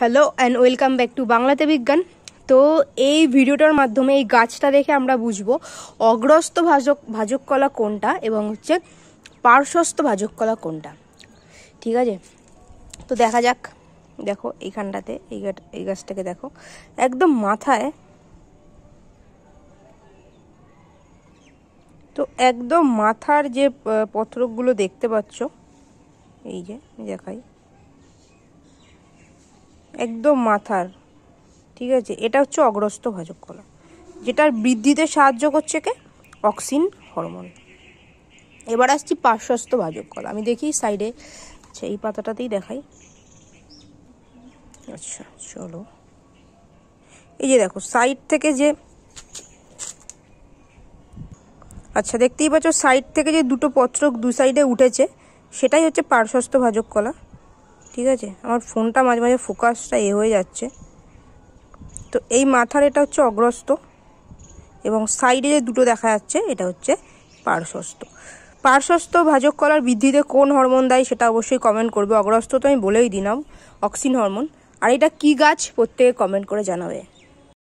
hello and welcome back to বাংলাতে বিজ্ঞান তো এই ভিডিওটার মাধ্যমে এই গাছটা দেখে আমরা বুঝবো অগ্রস্ত ভাজক ভাজক কলা কোনটা এবং হচ্ছে পার্শ্বস্ত ভাজক কলা কোনটা ঠিক আছে তো দেখা যাক দেখো এইখানটাতে এই গাছ এই গাছটাকে দেখো একদম মাথায় তো একদম মাথার যে পত্রকগুলো দেখতে পাচ্ছ এই যে দেখাই একদম মাথার ঠিক আছে এটা হচ্ছে অগ্রস্ত ভাজক কলা যেটার বৃদ্ধিতে সাহায্য করছে কে অক্সিন হরমোন এবার আসছি পার্শ্বস্থ ভাজক কলা আমি দেখি সাইডে আচ্ছা এই পাতাটাতেই দেখাই আচ্ছা চলো এই যে দেখো সাইড থেকে যে আচ্ছা দেখতেই পাচ্ছ সাইড থেকে যে দুটো পত্রক দু সাইডে উঠেছে সেটাই হচ্ছে পার্শ্বস্ত ভাজক কলা ঠিক আছে আমার ফোনটা মাঝে মাঝে ফোকাসটা এ হয়ে যাচ্ছে তো এই মাথার এটা হচ্ছে অগ্রস্ত এবং সাইডে যে দুটো দেখা যাচ্ছে এটা হচ্ছে পার্শ্বস্ত পার্শ্বস্ত ভাজক কলার বৃদ্ধিতে কোন হরমোন দেয় সেটা অবশ্যই কমেন্ট করবে অগ্রস্ত তো আমি বলেই দিলাম অক্সিন হরমোন আর এটা কি গাছ প্রত্যেকে কমেন্ট করে জানাবে